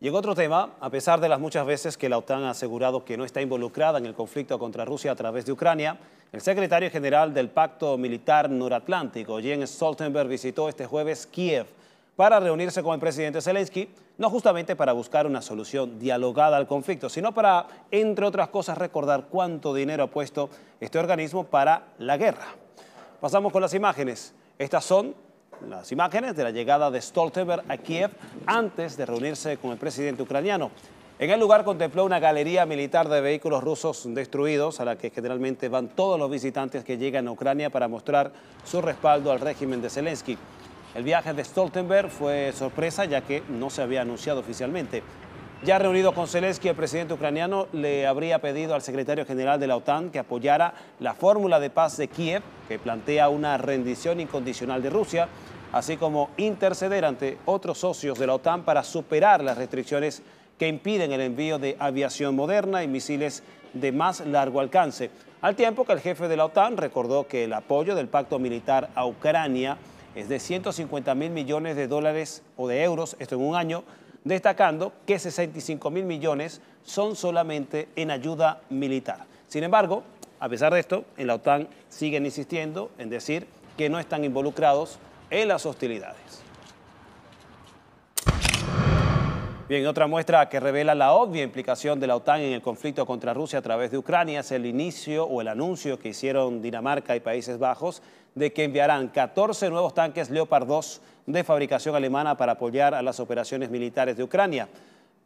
Y en otro tema, a pesar de las muchas veces que la OTAN ha asegurado que no está involucrada en el conflicto contra Rusia a través de Ucrania, el secretario general del Pacto Militar Noratlántico, Jens Stoltenberg, visitó este jueves Kiev para reunirse con el presidente Zelensky, no justamente para buscar una solución dialogada al conflicto, sino para, entre otras cosas, recordar cuánto dinero ha puesto este organismo para la guerra. Pasamos con las imágenes. Estas son las imágenes de la llegada de Stoltenberg a Kiev antes de reunirse con el presidente ucraniano. En el lugar contempló una galería militar de vehículos rusos destruidos a la que generalmente van todos los visitantes que llegan a Ucrania para mostrar su respaldo al régimen de Zelensky. El viaje de Stoltenberg fue sorpresa ya que no se había anunciado oficialmente. Ya reunido con Zelensky, el presidente ucraniano le habría pedido al secretario general de la OTAN que apoyara la fórmula de paz de Kiev, que plantea una rendición incondicional de Rusia, así como interceder ante otros socios de la OTAN para superar las restricciones que impiden el envío de aviación moderna y misiles de más largo alcance, al tiempo que el jefe de la OTAN recordó que el apoyo del pacto militar a Ucrania es de 150 mil millones de dólares o de euros, esto en un año, destacando que 65 mil millones son solamente en ayuda militar. Sin embargo, a pesar de esto, en la OTAN siguen insistiendo en decir que no están involucrados en las hostilidades. Bien, otra muestra que revela la obvia implicación de la OTAN en el conflicto contra Rusia a través de Ucrania es el inicio o el anuncio que hicieron Dinamarca y Países Bajos de que enviarán 14 nuevos tanques Leopard 2 de fabricación alemana para apoyar a las operaciones militares de Ucrania.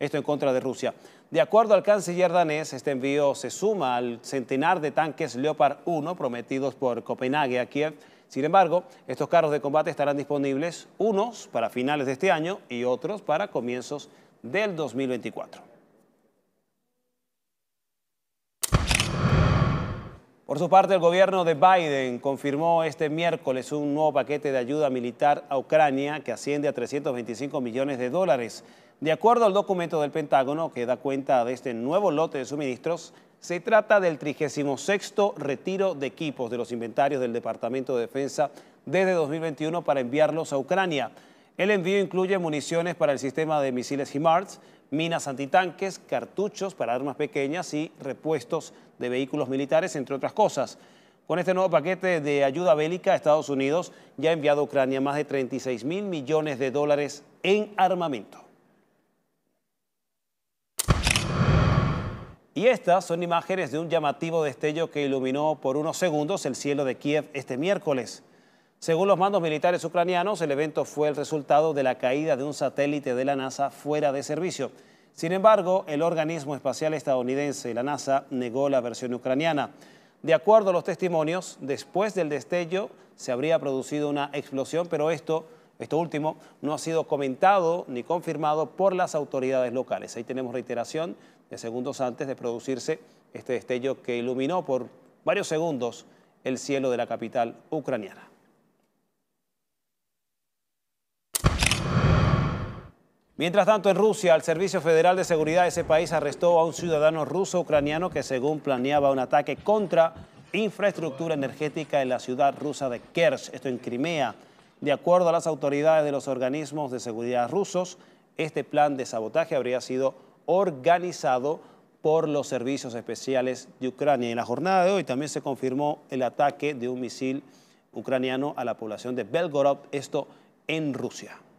Esto en contra de Rusia. De acuerdo al canciller danés, este envío se suma al centenar de tanques Leopard 1 prometidos por Copenhague a Kiev sin embargo, estos carros de combate estarán disponibles unos para finales de este año y otros para comienzos del 2024. Por su parte, el gobierno de Biden confirmó este miércoles un nuevo paquete de ayuda militar a Ucrania que asciende a 325 millones de dólares de acuerdo al documento del Pentágono que da cuenta de este nuevo lote de suministros, se trata del 36 retiro de equipos de los inventarios del Departamento de Defensa desde 2021 para enviarlos a Ucrania. El envío incluye municiones para el sistema de misiles HIMARS, minas antitanques, cartuchos para armas pequeñas y repuestos de vehículos militares, entre otras cosas. Con este nuevo paquete de ayuda bélica, Estados Unidos ya ha enviado a Ucrania más de 36 mil millones de dólares en armamento. Y estas son imágenes de un llamativo destello que iluminó por unos segundos el cielo de Kiev este miércoles. Según los mandos militares ucranianos, el evento fue el resultado de la caída de un satélite de la NASA fuera de servicio. Sin embargo, el organismo espacial estadounidense, la NASA, negó la versión ucraniana. De acuerdo a los testimonios, después del destello se habría producido una explosión, pero esto esto último no ha sido comentado ni confirmado por las autoridades locales. Ahí tenemos reiteración de segundos antes de producirse este destello que iluminó por varios segundos el cielo de la capital ucraniana. Mientras tanto, en Rusia, el Servicio Federal de Seguridad de ese país arrestó a un ciudadano ruso-ucraniano que, según planeaba, un ataque contra infraestructura energética en la ciudad rusa de Kersh, esto en Crimea. De acuerdo a las autoridades de los organismos de seguridad rusos, este plan de sabotaje habría sido organizado por los servicios especiales de Ucrania. En la jornada de hoy también se confirmó el ataque de un misil ucraniano a la población de Belgorod, esto en Rusia.